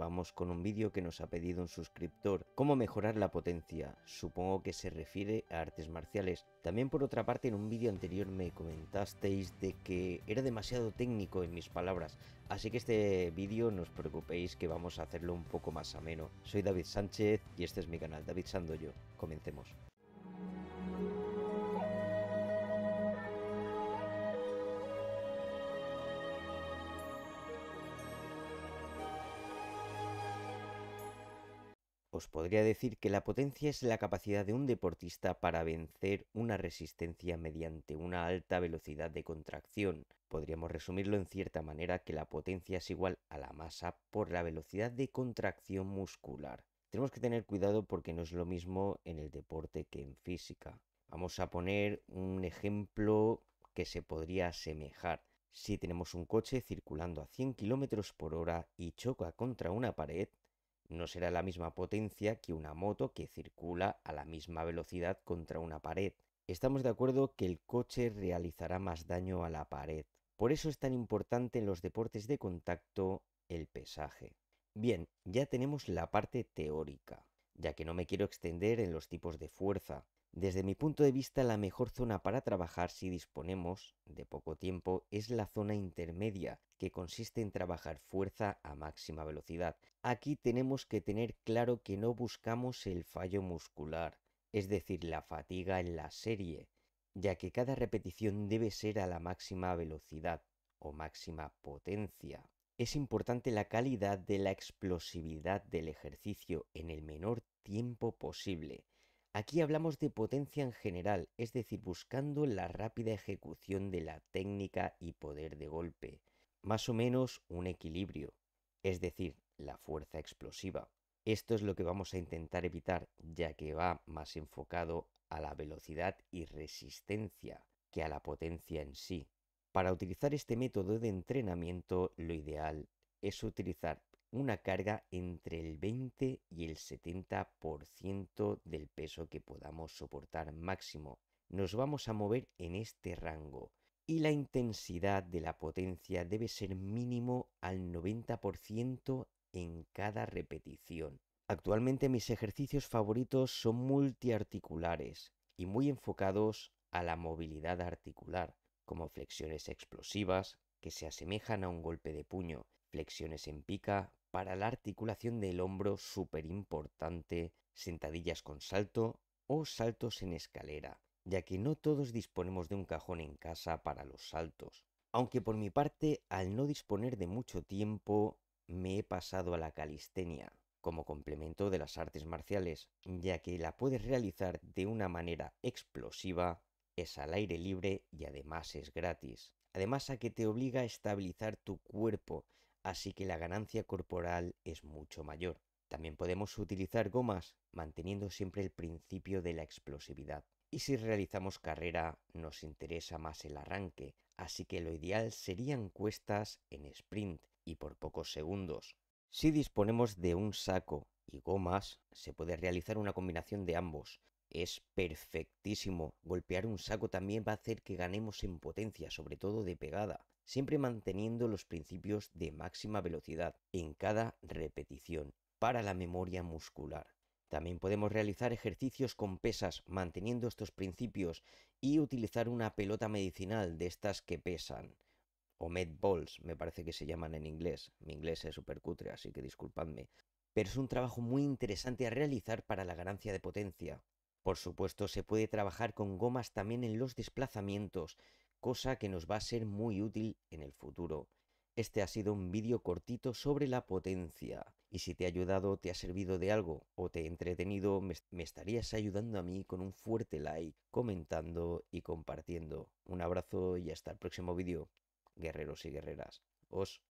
vamos con un vídeo que nos ha pedido un suscriptor, cómo mejorar la potencia, supongo que se refiere a artes marciales. También por otra parte en un vídeo anterior me comentasteis de que era demasiado técnico en mis palabras, así que este vídeo no os preocupéis que vamos a hacerlo un poco más ameno. Soy David Sánchez y este es mi canal David Sandoyo, comencemos. podría decir que la potencia es la capacidad de un deportista para vencer una resistencia mediante una alta velocidad de contracción. Podríamos resumirlo en cierta manera que la potencia es igual a la masa por la velocidad de contracción muscular. Tenemos que tener cuidado porque no es lo mismo en el deporte que en física. Vamos a poner un ejemplo que se podría asemejar. Si tenemos un coche circulando a 100 km por hora y choca contra una pared, no será la misma potencia que una moto que circula a la misma velocidad contra una pared. Estamos de acuerdo que el coche realizará más daño a la pared. Por eso es tan importante en los deportes de contacto el pesaje. Bien, ya tenemos la parte teórica, ya que no me quiero extender en los tipos de fuerza. Desde mi punto de vista, la mejor zona para trabajar si disponemos de poco tiempo es la zona intermedia, que consiste en trabajar fuerza a máxima velocidad. Aquí tenemos que tener claro que no buscamos el fallo muscular, es decir, la fatiga en la serie, ya que cada repetición debe ser a la máxima velocidad o máxima potencia. Es importante la calidad de la explosividad del ejercicio en el menor tiempo posible. Aquí hablamos de potencia en general, es decir, buscando la rápida ejecución de la técnica y poder de golpe, más o menos un equilibrio, es decir, la fuerza explosiva. Esto es lo que vamos a intentar evitar, ya que va más enfocado a la velocidad y resistencia que a la potencia en sí. Para utilizar este método de entrenamiento, lo ideal es utilizar una carga entre el 20 y el 70% del peso que podamos soportar máximo. Nos vamos a mover en este rango y la intensidad de la potencia debe ser mínimo al 90% en cada repetición. Actualmente mis ejercicios favoritos son multiarticulares y muy enfocados a la movilidad articular, como flexiones explosivas, que se asemejan a un golpe de puño, flexiones en pica, para la articulación del hombro súper importante, sentadillas con salto o saltos en escalera, ya que no todos disponemos de un cajón en casa para los saltos. Aunque por mi parte, al no disponer de mucho tiempo, me he pasado a la calistenia, como complemento de las artes marciales, ya que la puedes realizar de una manera explosiva, es al aire libre y además es gratis. Además a que te obliga a estabilizar tu cuerpo así que la ganancia corporal es mucho mayor. También podemos utilizar gomas, manteniendo siempre el principio de la explosividad. Y si realizamos carrera, nos interesa más el arranque, así que lo ideal serían cuestas en sprint y por pocos segundos. Si disponemos de un saco y gomas, se puede realizar una combinación de ambos, es perfectísimo. Golpear un saco también va a hacer que ganemos en potencia, sobre todo de pegada, siempre manteniendo los principios de máxima velocidad en cada repetición para la memoria muscular. También podemos realizar ejercicios con pesas manteniendo estos principios y utilizar una pelota medicinal de estas que pesan. O med balls, me parece que se llaman en inglés. Mi inglés es súper cutre, así que disculpadme. Pero es un trabajo muy interesante a realizar para la ganancia de potencia. Por supuesto, se puede trabajar con gomas también en los desplazamientos, cosa que nos va a ser muy útil en el futuro. Este ha sido un vídeo cortito sobre la potencia y si te ha ayudado, te ha servido de algo o te he entretenido, me, estarías ayudando a mí con un fuerte like, comentando y compartiendo. Un abrazo y hasta el próximo vídeo, guerreros y guerreras. Os